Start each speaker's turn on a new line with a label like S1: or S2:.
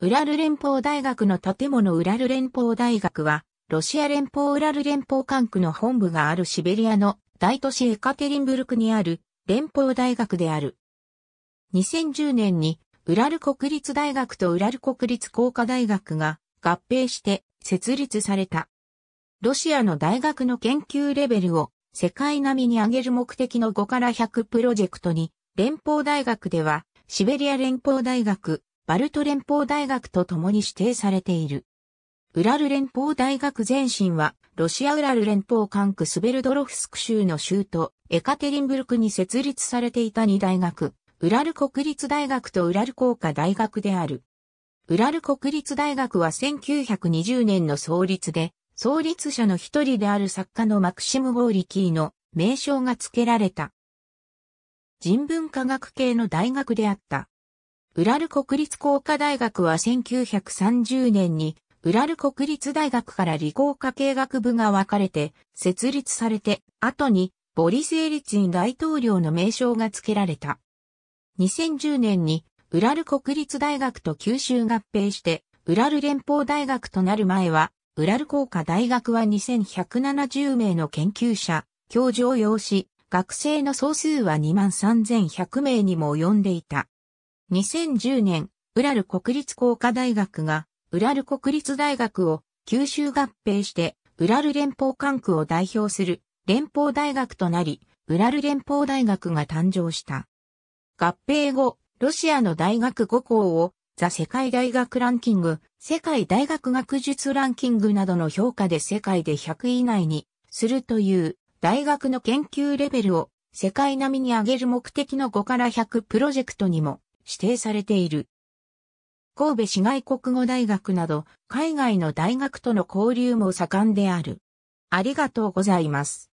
S1: ウラル連邦大学の建物ウラル連邦大学は、ロシア連邦ウラル連邦管区の本部があるシベリアの大都市エカテリンブルクにある連邦大学である。2010年にウラル国立大学とウラル国立工科大学が合併して設立された。ロシアの大学の研究レベルを世界並みに上げる目的の5から100プロジェクトに連邦大学ではシベリア連邦大学、バルト連邦大学と共に指定されている。ウラル連邦大学前身は、ロシアウラル連邦管区スベルドロフスク州の州都、エカテリンブルクに設立されていた2大学、ウラル国立大学とウラル工科大学である。ウラル国立大学は1920年の創立で、創立者の一人である作家のマクシム・ゴーリキーの名称が付けられた。人文科学系の大学であった。ウラル国立工科大学は1930年に、ウラル国立大学から理工科系学部が分かれて、設立されて、後に、ボリス・エリツィン大統領の名称が付けられた。2010年に、ウラル国立大学と九州合併して、ウラル連邦大学となる前は、ウラル工科大学は2170名の研究者、教授を要し、学生の総数は23,100名にも及んでいた。2010年、ウラル国立工科大学が、ウラル国立大学を九州合併して、ウラル連邦管区を代表する連邦大学となり、ウラル連邦大学が誕生した。合併後、ロシアの大学5校をザ・世界大学ランキング、世界大学学術ランキングなどの評価で世界で100位以内にするという大学の研究レベルを世界並みに上げる目的の5から100プロジェクトにも指定されている。神戸市外国語大学など海外の大学との交流も盛んである。ありがとうございます。